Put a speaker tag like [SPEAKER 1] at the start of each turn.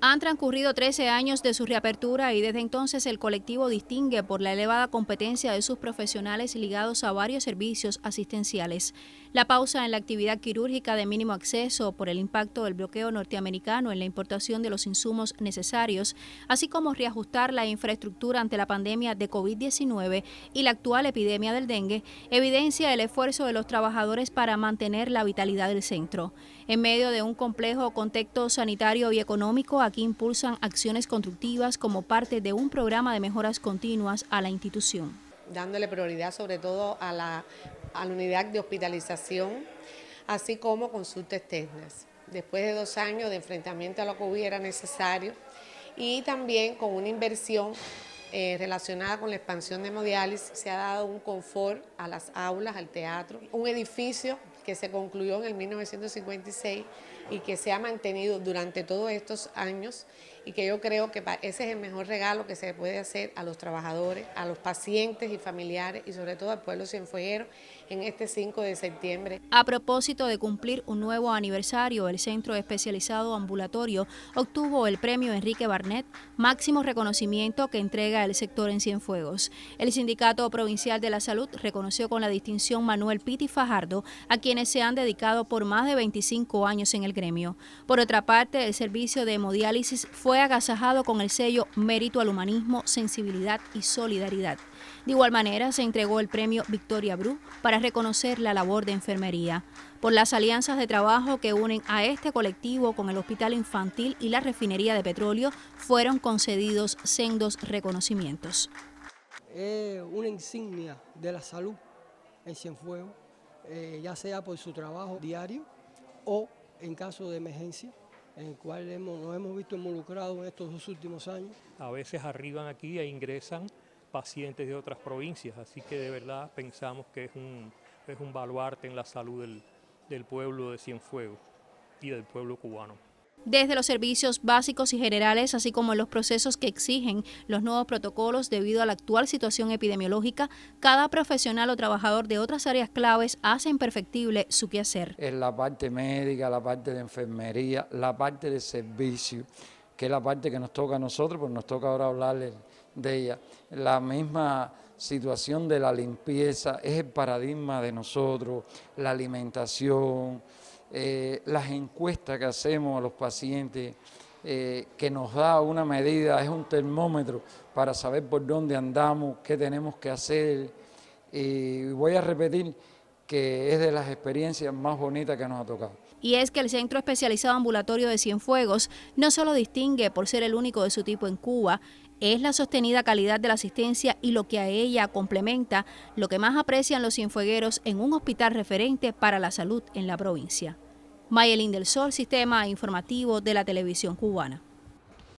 [SPEAKER 1] Han transcurrido 13 años de su reapertura y desde entonces el colectivo distingue por la elevada competencia de sus profesionales ligados a varios servicios asistenciales. La pausa en la actividad quirúrgica de mínimo acceso por el impacto del bloqueo norteamericano en la importación de los insumos necesarios, así como reajustar la infraestructura ante la pandemia de COVID-19 y la actual epidemia del dengue, evidencia el esfuerzo de los trabajadores para mantener la vitalidad del centro. En medio de un complejo contexto sanitario y económico, aquí impulsan acciones constructivas como parte de un programa de mejoras continuas a la institución.
[SPEAKER 2] Dándole prioridad sobre todo a la, unidad de hospitalización, así como consultas externas. Después de dos años de enfrentamiento a lo que hubiera necesario y también con una inversión eh, relacionada con la expansión de hemodiálisis, se ha dado un confort a las aulas, al teatro, un edificio que se concluyó en el 1956 y que se ha mantenido durante todos estos años y que yo creo que ese es el mejor regalo que se puede hacer a los trabajadores, a los pacientes y familiares y sobre todo al pueblo cienfueguero en este 5 de septiembre.
[SPEAKER 1] A propósito de cumplir un nuevo aniversario, el Centro Especializado Ambulatorio obtuvo el premio Enrique Barnett, máximo reconocimiento que entrega el sector en Cienfuegos. El Sindicato Provincial de la Salud reconoció con la distinción Manuel Piti Fajardo, a quien se han dedicado por más de 25 años en el gremio. Por otra parte, el servicio de hemodiálisis fue agasajado con el sello Mérito al Humanismo, Sensibilidad y Solidaridad. De igual manera, se entregó el premio Victoria Bru para reconocer la labor de enfermería. Por las alianzas de trabajo que unen a este colectivo con el Hospital Infantil y la Refinería de Petróleo, fueron concedidos sendos reconocimientos. Es una insignia de la salud en Cienfuegos eh, ya sea por su trabajo diario o en caso de emergencia, en el cual hemos, nos hemos visto involucrados en estos dos últimos años. A veces arriban aquí e ingresan pacientes de otras provincias, así que de verdad pensamos que es un, es un baluarte en la salud del, del pueblo de Cienfuegos y del pueblo cubano desde los servicios básicos y generales, así como los procesos que exigen los nuevos protocolos debido a la actual situación epidemiológica, cada profesional o trabajador de otras áreas claves hace imperfectible su quehacer.
[SPEAKER 3] En la parte médica, la parte de enfermería, la parte de servicio, que es la parte que nos toca a nosotros, pues nos toca ahora hablarles de ella. La misma situación de la limpieza es el paradigma de nosotros, la alimentación, eh, las encuestas que hacemos a los pacientes, eh, que nos da una medida, es un termómetro para saber por dónde andamos, qué tenemos que hacer. Y voy a repetir que es de las experiencias más bonitas que nos ha tocado
[SPEAKER 1] y es que el Centro Especializado Ambulatorio de Cienfuegos no solo distingue por ser el único de su tipo en Cuba, es la sostenida calidad de la asistencia y lo que a ella complementa lo que más aprecian los cienfuegueros en un hospital referente para la salud en la provincia. Mayelín del Sol, Sistema Informativo de la Televisión Cubana.